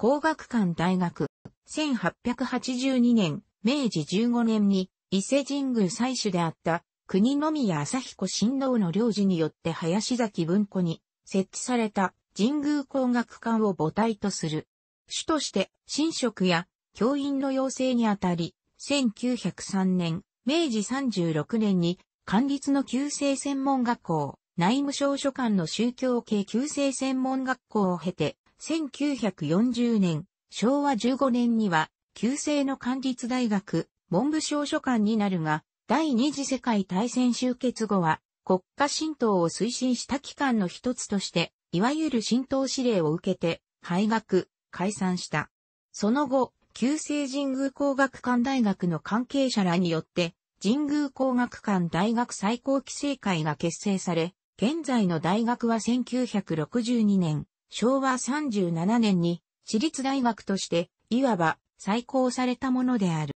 工学館大学、1882年、明治15年に伊勢神宮採取であった国宮朝彦神道の領事によって林崎文庫に設置された神宮工学館を母体とする。主として神職や教員の養成にあたり、1903年、明治36年に官立の旧制専門学校、内務省所管の宗教系旧制専門学校を経て、1940年、昭和15年には、旧制の管立大学、文部省書館になるが、第二次世界大戦終結後は、国家浸透を推進した機関の一つとして、いわゆる浸透指令を受けて、廃学、解散した。その後、旧制神宮工学館大学の関係者らによって、神宮工学館大学最高規制会が結成され、現在の大学は1962年、昭和37年に私立大学として、いわば再興されたものである。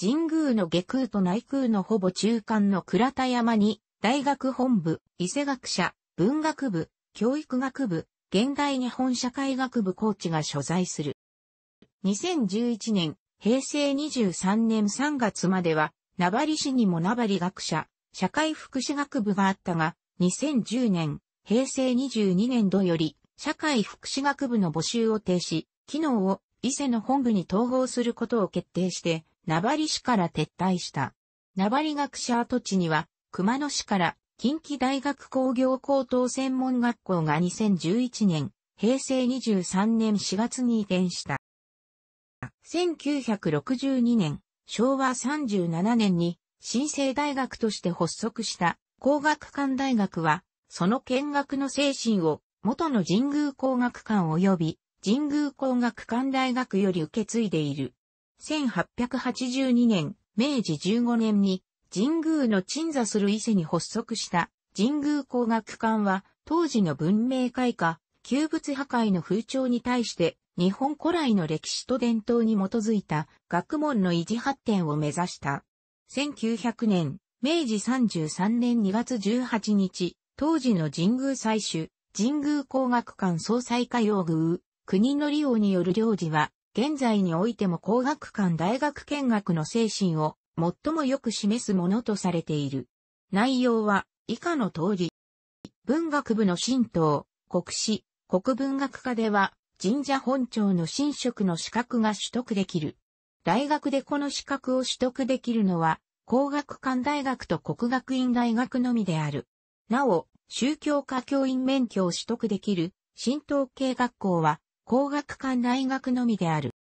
神宮の下空と内空のほぼ中間の倉田山に、大学本部、伊勢学者、文学部、教育学部、現代日本社会学部コーチが所在する。2011年、平成23年3月までは、名張市にも名張学者、社会福祉学部があったが、2010年、平成22年度より、社会福祉学部の募集を停止、機能を伊勢の本部に統合することを決定して、名張市から撤退した。名張学者跡地には、熊野市から近畿大学工業高等専門学校が2011年、平成23年4月に移転した。1962年、昭和37年に新生大学として発足した工学館大学は、その見学の精神を元の神宮工学館及び神宮工学館大学より受け継いでいる。1882年、明治15年に神宮の鎮座する伊勢に発足した神宮工学館は当時の文明開化、旧物破壊の風潮に対して日本古来の歴史と伝統に基づいた学問の維持発展を目指した。1900年、明治33年2月18日、当時の神宮採取、神宮工学館総裁化用具、国の利用による領事は、現在においても工学館大学見学の精神を最もよく示すものとされている。内容は以下の通り。文学部の神道、国史、国文学科では神社本庁の神職の資格が取得できる。大学でこの資格を取得できるのは工学館大学と国学院大学のみである。なお、宗教科教員免許を取得できる、神道系学校は、工学館大学のみである。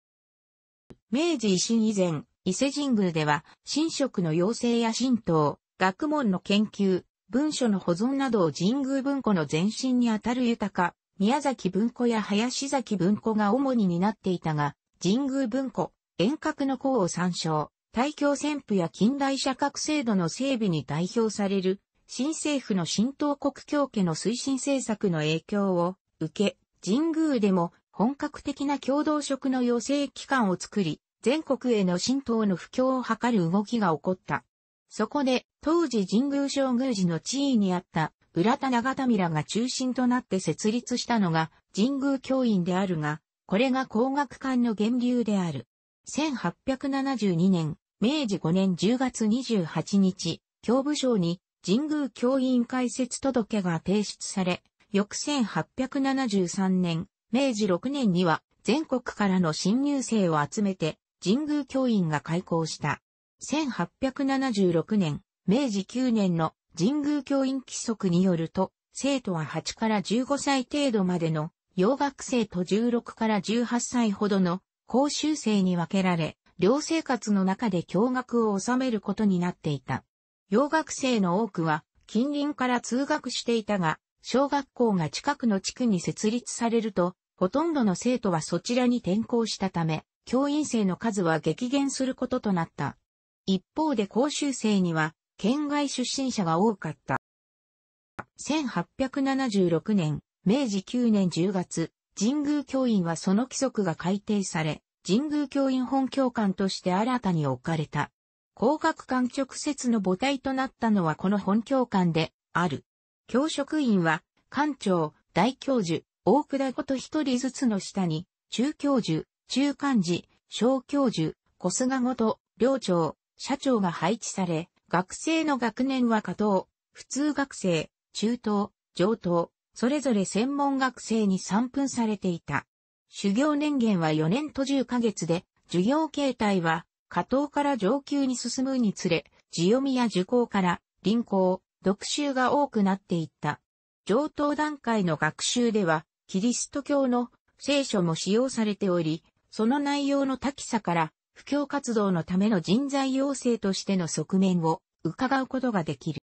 明治維新以前、伊勢神宮では、神職の養成や神道、学問の研究、文書の保存などを神宮文庫の前身にあたる豊か、宮崎文庫や林崎文庫が主に担っていたが、神宮文庫、遠隔の項を参照、大教旋風や近代社格制度の整備に代表される、新政府の新東国教家の推進政策の影響を受け、神宮でも本格的な共同職の養成機関を作り、全国への新党の布教を図る動きが起こった。そこで、当時神宮将宮寺の地位にあった浦田長田らが中心となって設立したのが神宮教員であるが、これが工学館の源流である。1872年、明治5年10月28日、教部省に神宮教員解説届が提出され、翌1873年、明治6年には全国からの新入生を集めて神宮教員が開校した。1876年、明治9年の神宮教員規則によると、生徒は8から15歳程度までの洋学生と16から18歳ほどの講習生に分けられ、寮生活の中で教学を収めることになっていた。洋学生の多くは近隣から通学していたが、小学校が近くの地区に設立されると、ほとんどの生徒はそちらに転校したため、教員生の数は激減することとなった。一方で講習生には、県外出身者が多かった。1876年、明治9年10月、神宮教員はその規則が改定され、神宮教員本教官として新たに置かれた。広角館直接の母体となったのはこの本教官である。教職員は、館長、大教授、大倉ごと一人ずつの下に、中教授、中幹事、小教授、小菅ごと、寮長、社長が配置され、学生の学年は下等、普通学生、中等、上等、それぞれ専門学生に散分されていた。修行年限は4年と10ヶ月で、授業形態は下等から上級に進むにつれ、地読みや受講から臨講、読習が多くなっていった。上等段階の学習では、キリスト教の聖書も使用されており、その内容の多岐さから、布教活動のための人材養成としての側面を伺うことができる。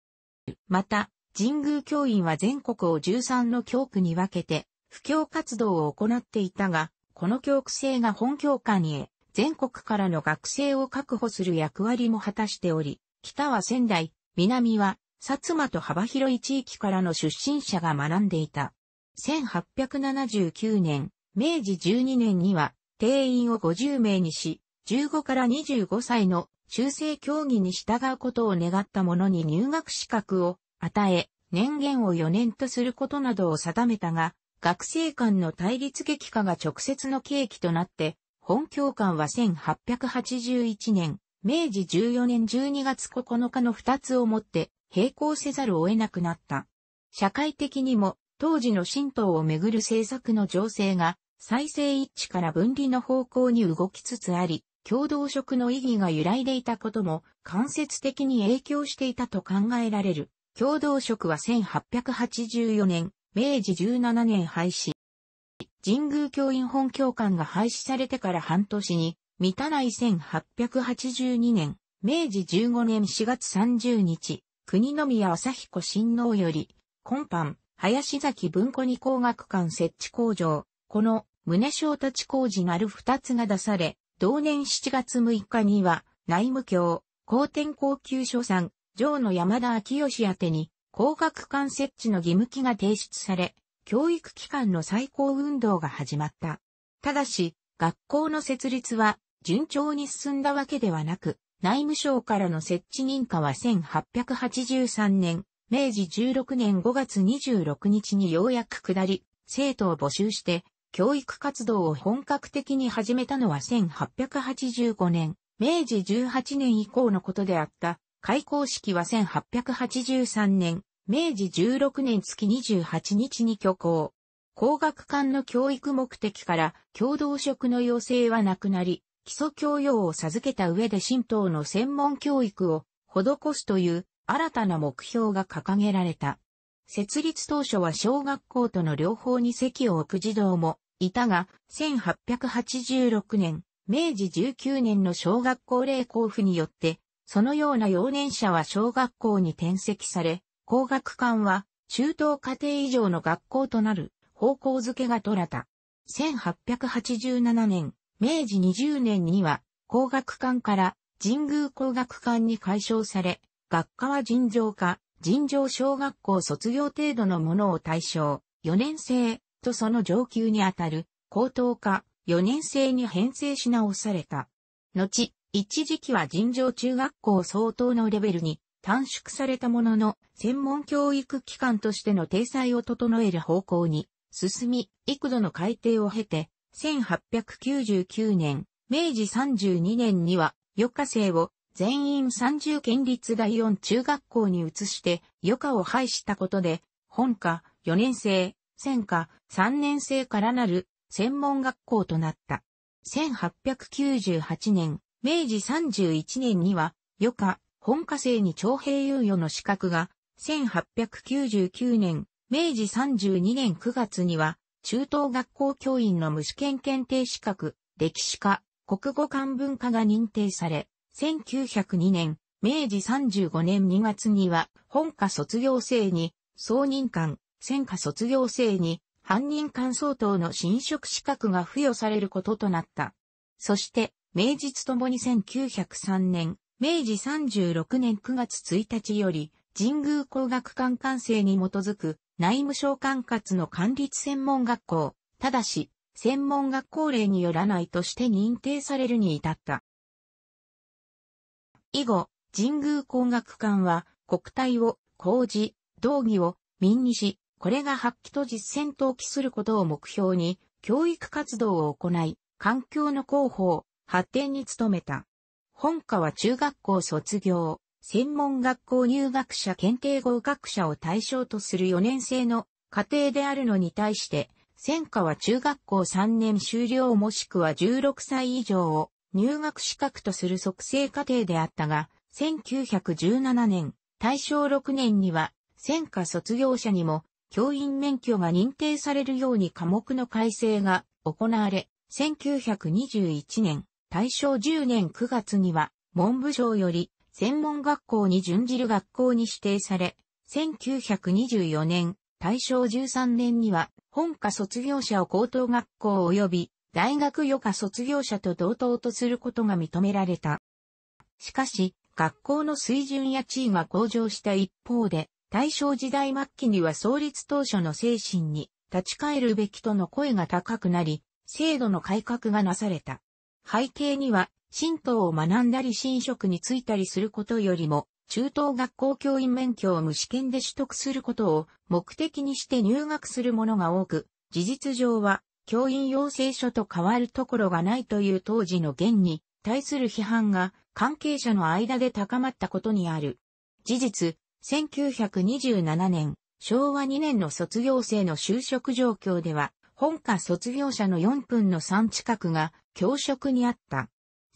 また、神宮教員は全国を13の教区に分けて、布教活動を行っていたが、この教区制が本教館に全国からの学生を確保する役割も果たしており、北は仙台、南は薩摩と幅広い地域からの出身者が学んでいた。1879年、明治12年には定員を50名にし、15から25歳の中世競技に従うことを願った者に入学資格を与え、年限を4年とすることなどを定めたが、学生間の対立激化が直接の契機となって、本教官は1881年、明治14年12月9日の2つをもって並行せざるを得なくなった。社会的にも当時の神道をめぐる政策の情勢が再生一致から分離の方向に動きつつあり、共同職の意義が揺らいでいたことも間接的に影響していたと考えられる。共同職は1884年、明治17年廃止。神宮教員本教官が廃止されてから半年に、満たない1882年、明治15年4月30日、国宮朝彦親王より、今般、林崎文庫に工学館設置工場、この、宗正立ち工事なる二つが出され、同年7月6日には、内務卿、公天高級所産、上野山田昭義宛に、工学館設置の義務機が提出され、教育機関の再興運動が始まった。ただし、学校の設立は順調に進んだわけではなく、内務省からの設置認可は1883年、明治16年5月26日にようやく下り、生徒を募集して、教育活動を本格的に始めたのは1885年、明治18年以降のことであった、開校式は1883年、明治16年月28日に挙行。工学館の教育目的から共同職の要請はなくなり、基礎教養を授けた上で神道の専門教育を施すという新たな目標が掲げられた。設立当初は小学校との両方に席を置く児童もいたが、1886年、明治19年の小学校令交付によって、そのような幼年者は小学校に転籍され、工学館は、中等家庭以上の学校となる方向づけが取らた。1887年、明治20年には、工学館から神宮工学館に改称され、学科は尋常科、尋常小学校卒業程度のものを対象、4年生とその上級にあたる高等科、4年生に編成し直された。後、一時期は尋常中学校相当のレベルに短縮されたものの、専門教育機関としての体裁を整える方向に進み、幾度の改定を経て、1899年、明治32年には、余暇生を全員30県立第四中学校に移して、余暇を廃したことで、本科、4年生、専科、3年生からなる専門学校となった。1898年、明治31年には、余暇本科生に徴兵猶予の資格が、1899年、明治32年9月には、中等学校教員の無試験検定資格、歴史科、国語漢文化が認定され、1902年、明治35年2月には、本科卒業生に、総任官、専科卒業生に、犯人官相当の侵職資格が付与されることとなった。そして、明日ともに1903年、明治36年9月1日より、神宮工学館管制に基づく内務省管轄の管理専門学校、ただし、専門学校令によらないとして認定されるに至った。以後、神宮工学館は国体を、工事、道義を民にし、これが発揮と実践登記することを目標に、教育活動を行い、環境の広報、発展に努めた。本科は中学校卒業、専門学校入学者検定合格者を対象とする4年生の家庭であるのに対して、専科は中学校3年終了もしくは16歳以上を入学資格とする促成家庭であったが、1917年、大正6年には、専科卒業者にも教員免許が認定されるように科目の改正が行われ、1921年、大正10年9月には文部省より専門学校に準じる学校に指定され、1924年、大正13年には本科卒業者を高等学校及び大学予科卒業者と同等とすることが認められた。しかし、学校の水準や地位が向上した一方で、大正時代末期には創立当初の精神に立ち返るべきとの声が高くなり、制度の改革がなされた。背景には、神道を学んだり神職に就いたりすることよりも、中等学校教員免許を無試験で取得することを目的にして入学する者が多く、事実上は教員養成所と変わるところがないという当時の現に対する批判が関係者の間で高まったことにある。事実、1927年、昭和2年の卒業生の就職状況では、本科卒業者の4分の3近くが教職にあった。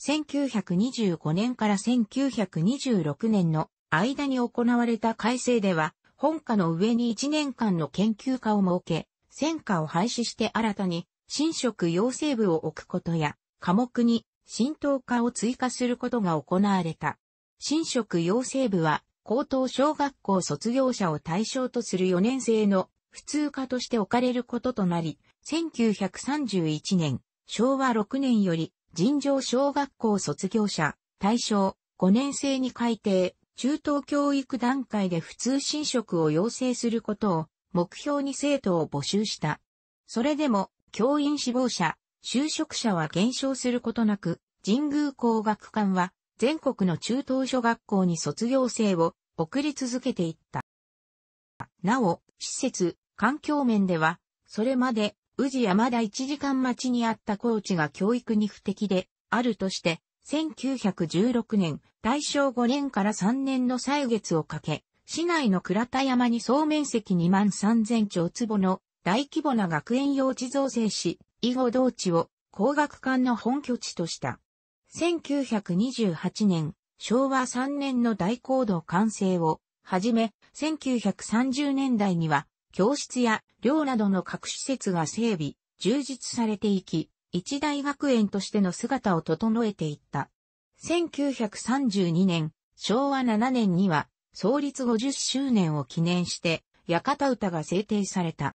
1925年から1926年の間に行われた改正では、本科の上に1年間の研究科を設け、専科を廃止して新たに、新職養成部を置くことや、科目に浸透科を追加することが行われた。新職養成部は、高等小学校卒業者を対象とする4年生の普通科として置かれることとなり、1931年、昭和6年より、尋常小学校卒業者、対象、5年生に改定、中等教育段階で普通進職を要請することを目標に生徒を募集した。それでも、教員志望者、就職者は減少することなく、神宮工学館は全国の中等小学校に卒業生を送り続けていった。なお、施設、環境面では、それまで宇治山田1時間待ちにあった高知が教育に不適で、あるとして、1916年、大正5年から3年の歳月をかけ、市内の倉田山に総面積2万3000兆坪の大規模な学園用地造成し、以後同地を工学館の本拠地とした。1928年、昭和3年の大講堂完成をはじめ、1930年代には教室や寮などの各施設が整備、充実されていき、一大学園としての姿を整えていった。1932年、昭和7年には、創立50周年を記念して、館歌が制定された。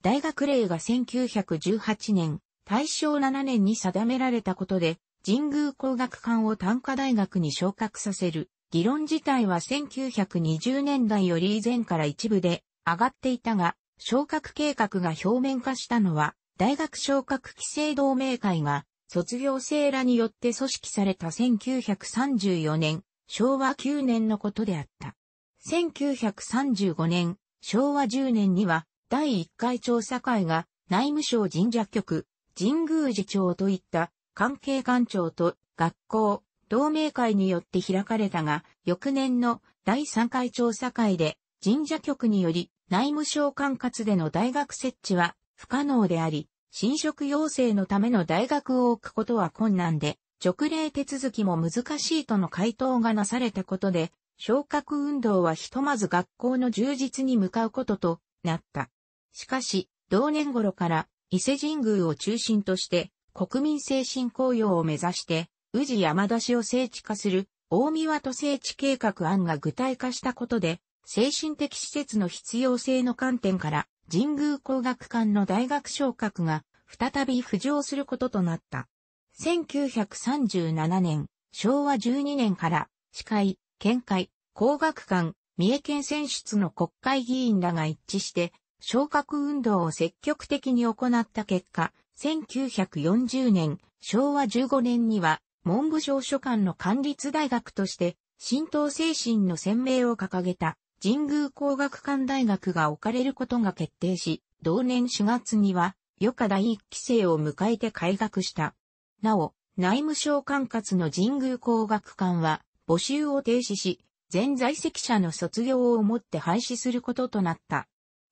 大学令が1918年、大正7年に定められたことで、神宮工学館を短科大学に昇格させる、議論自体は1920年代より以前から一部で上がっていたが、昇格計画が表面化したのは、大学昇格規制同盟会が、卒業生らによって組織された1934年、昭和9年のことであった。1935年、昭和10年には、第1回調査会が、内務省神社局、神宮寺町といった関係官庁と学校、同盟会によって開かれたが、翌年の第3回調査会で神社局により内務省管轄での大学設置は不可能であり、侵食要請のための大学を置くことは困難で、直令手続きも難しいとの回答がなされたことで、昇格運動はひとまず学校の充実に向かうこととなった。しかし、同年頃から伊勢神宮を中心として国民精神高揚を目指して、宇治山田市を聖地化する大宮都聖地計画案が具体化したことで、精神的施設の必要性の観点から神宮工学館の大学昇格が再び浮上することとなった。1937年、昭和12年から、司会、県会、工学館、三重県選出の国会議員らが一致して、昇格運動を積極的に行った結果、1940年、昭和15年には、文部省所管の管理大学として、浸透精神の鮮明を掲げた。神宮工学館大学が置かれることが決定し、同年4月には、余暇第一期生を迎えて開学した。なお、内務省管轄の神宮工学館は、募集を停止し、全在籍者の卒業をもって廃止することとなった。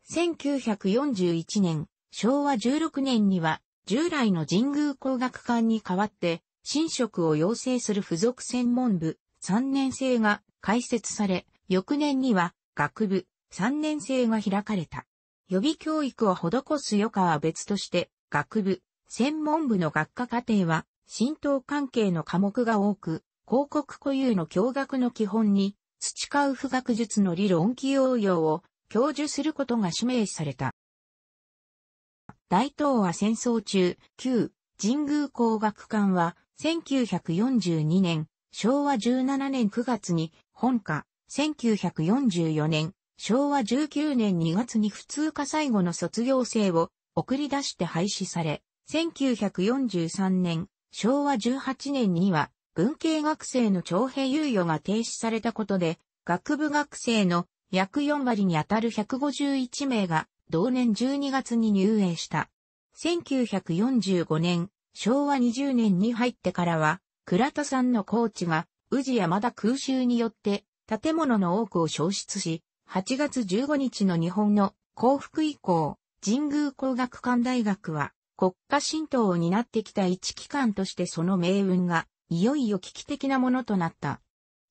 1941年、昭和16年には、従来の神宮工学館に代わって、新職を養成する付属専門部、3年生が開設され、翌年には、学部、3年生が開かれた。予備教育を施す余暇は別として、学部、専門部の学科課程は、浸透関係の科目が多く、広告固有の教学の基本に、培う不学術の理論起応用を教授することが指名された。大東亜戦争中、旧神宮工学館は1942年、昭和17年9月に本科1944年、昭和19年2月に普通科最後の卒業生を送り出して廃止され、1943年、昭和18年には文系学生の徴兵猶予が停止されたことで、学部学生の約4割にあたる151名が同年12月に入園した。1945年、昭和20年に入ってからは、倉田さんのコーチが、宇治山田空襲によって建物の多くを消失し、8月15日の日本の幸福以降、神宮工学館大学は国家神道を担ってきた一機関としてその命運がいよいよ危機的なものとなった。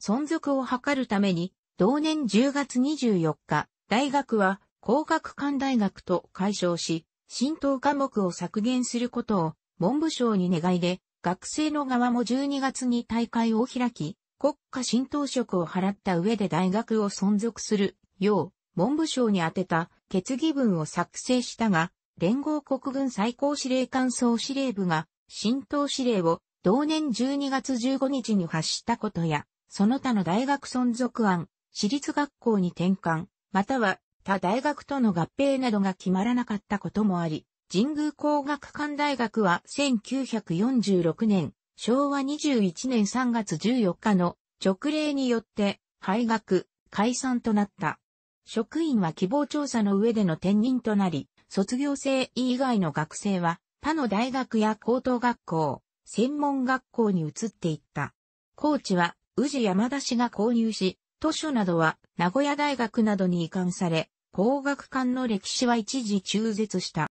存続を図るために、同年10月24日、大学は工学館大学と解消し、浸透科目を削減することを文部省に願いで、学生の側も12月に大会を開き、国家浸透職を払った上で大学を存続するよう文部省に宛てた決議文を作成したが、連合国軍最高司令官総司令部が浸透指令を同年12月15日に発したことや、その他の大学存続案、私立学校に転換、または他大学との合併などが決まらなかったこともあり、神宮工学館大学は1946年昭和21年3月14日の直令によって廃学、解散となった。職員は希望調査の上での転任となり、卒業生以外の学生は他の大学や高等学校、専門学校に移っていった。高知は宇治山田氏が購入し、図書などは名古屋大学などに移管され、工学館の歴史は一時中絶した。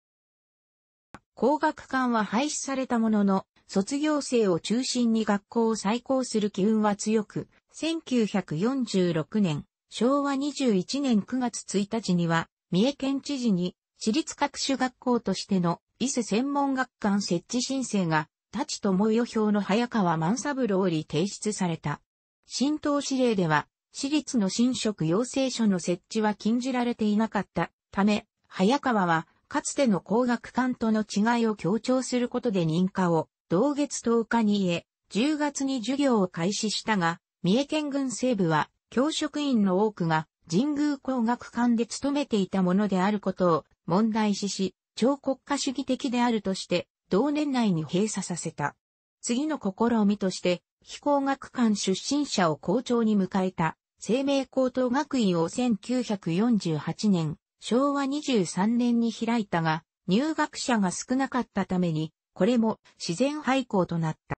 工学館は廃止されたものの、卒業生を中心に学校を再興する機運は強く、1946年、昭和21年9月1日には、三重県知事に、私立各種学校としての、伊勢専門学館設置申請が、立智予表の早川万三郎に提出された。新党指令では、私立の新職養成所の設置は禁じられていなかったため、早川は、かつての工学館との違いを強調することで認可を同月10日に家、10月に授業を開始したが、三重県軍西部は、教職員の多くが、神宮工学館で勤めていたものであることを問題視し、超国家主義的であるとして、同年内に閉鎖させた。次の試みとして、非工学館出身者を校長に迎えた、生命高等学院を1948年、昭和23年に開いたが、入学者が少なかったために、これも自然廃校となった。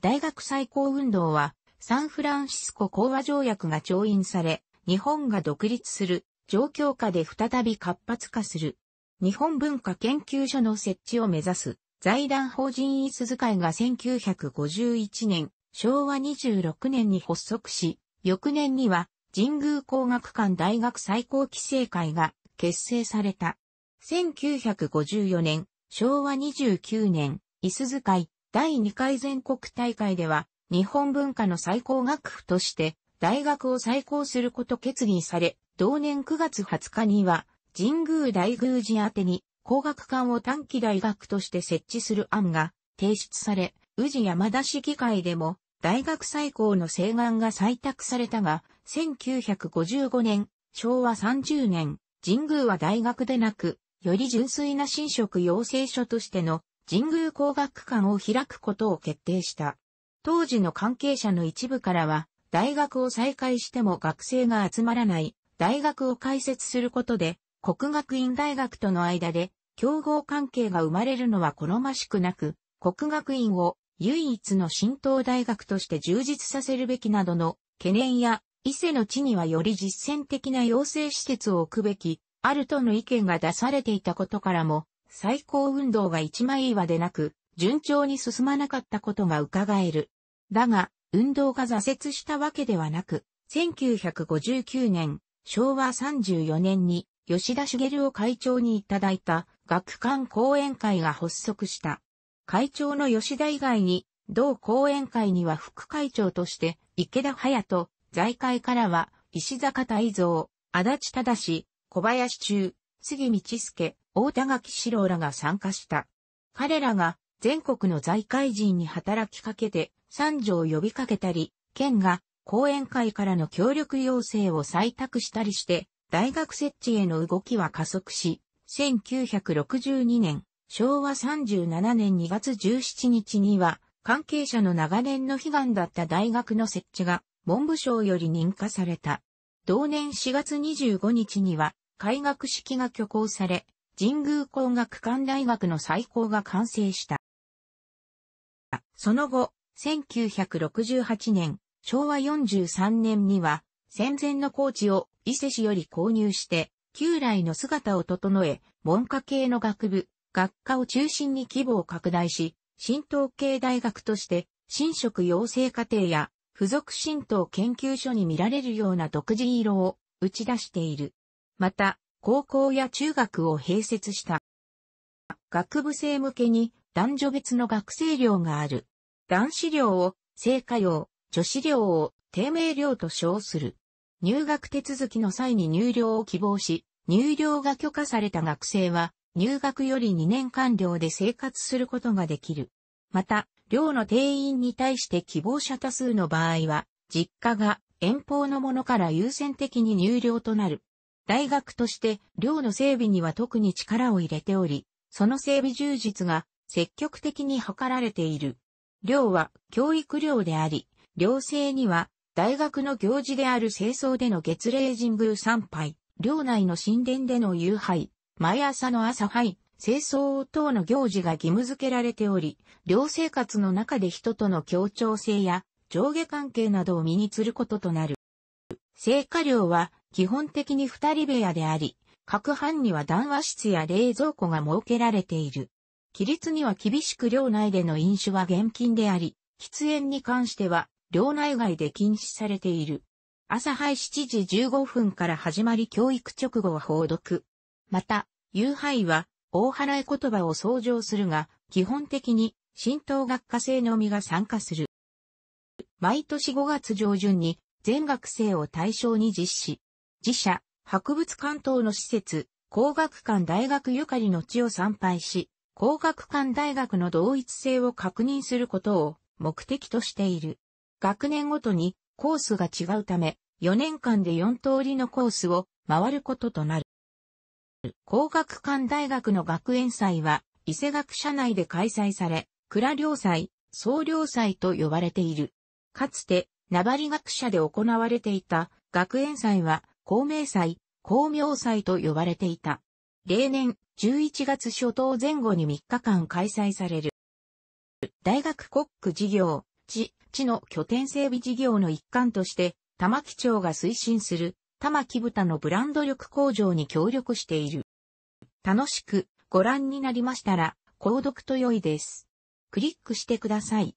大学再興運動は、サンフランシスコ講和条約が調印され、日本が独立する状況下で再び活発化する。日本文化研究所の設置を目指す財団法人イースズ会が1951年、昭和26年に発足し、翌年には神宮工学館大学最高規制会が結成された。1954年、昭和29年、伊鈴会第2回全国大会では、日本文化の最高学府として、大学を再興すること決議され、同年9月20日には、神宮大宮寺宛てに、工学館を短期大学として設置する案が提出され、宇治山田市議会でも、大学再興の請願が採択されたが、1955年、昭和30年、神宮は大学でなく、より純粋な神職養成所としての神宮工学館を開くことを決定した。当時の関係者の一部からは、大学を再開しても学生が集まらない大学を開設することで、国学院大学との間で競合関係が生まれるのは好ましくなく、国学院を唯一の浸透大学として充実させるべきなどの懸念や、伊勢の地にはより実践的な養成施設を置くべきあるとの意見が出されていたことからも、最高運動が一枚岩でなく、順調に進まなかったことが伺える。だが、運動が挫折したわけではなく、1959年、昭和34年に、吉田茂を会長にいただいた学館講演会が発足した。会長の吉田以外に、同講演会には副会長として、池田隼人、財界からは、石坂大蔵、足立忠小林中、杉道介、大田垣志郎らが参加した。彼らが全国の財界人に働きかけて三条を呼びかけたり、県が講演会からの協力要請を採択したりして、大学設置への動きは加速し、1962年、昭和37年2月17日には、関係者の長年の悲願だった大学の設置が文部省より認可された。同年4月25日には、開学式が挙行され、神宮工学館大学の再校が完成した。その後、1968年、昭和43年には、戦前の高知を伊勢市より購入して、旧来の姿を整え、文科系の学部、学科を中心に規模を拡大し、新東系大学として、新職養成課程や、付属新東研究所に見られるような独自色を打ち出している。また、高校や中学を併設した。学部生向けに男女別の学生寮がある。男子寮を、生火用、女子寮を、低迷寮と称する。入学手続きの際に入寮を希望し、入寮が許可された学生は、入学より2年間寮で生活することができる。また、寮の定員に対して希望者多数の場合は、実家が遠方のものから優先的に入寮となる。大学として寮の整備には特に力を入れており、その整備充実が積極的に図られている。寮は教育寮であり、寮制には大学の行事である清掃での月例神宮参拝、寮内の神殿での夕拝、毎朝の朝拝、清掃等の行事が義務付けられており、寮生活の中で人との協調性や上下関係などを身につることとなる。聖火寮は基本的に二人部屋であり、各班には談話室や冷蔵庫が設けられている。規律には厳しく寮内での飲酒は厳禁であり、喫煙に関しては、寮内外で禁止されている。朝配7時15分から始まり教育直後は報読。また、夕配は、大払い言葉を創上するが、基本的に、浸透学科生のみが参加する。毎年5月上旬に、全学生を対象に実施。自社、博物館等の施設、工学館大学ゆかりの地を参拝し、工学館大学の同一性を確認することを目的としている。学年ごとにコースが違うため、4年間で4通りのコースを回ることとなる。工学館大学の学園祭は、伊勢学社内で開催され、蔵領祭、総領祭と呼ばれている。かつて、名張学社で行われていた学園祭は、公明祭、公明祭と呼ばれていた。例年、11月初頭前後に3日間開催される。大学国区事業、地、地の拠点整備事業の一環として、玉木町が推進する、玉木豚のブランド力向上に協力している。楽しくご覧になりましたら、購読と良いです。クリックしてください。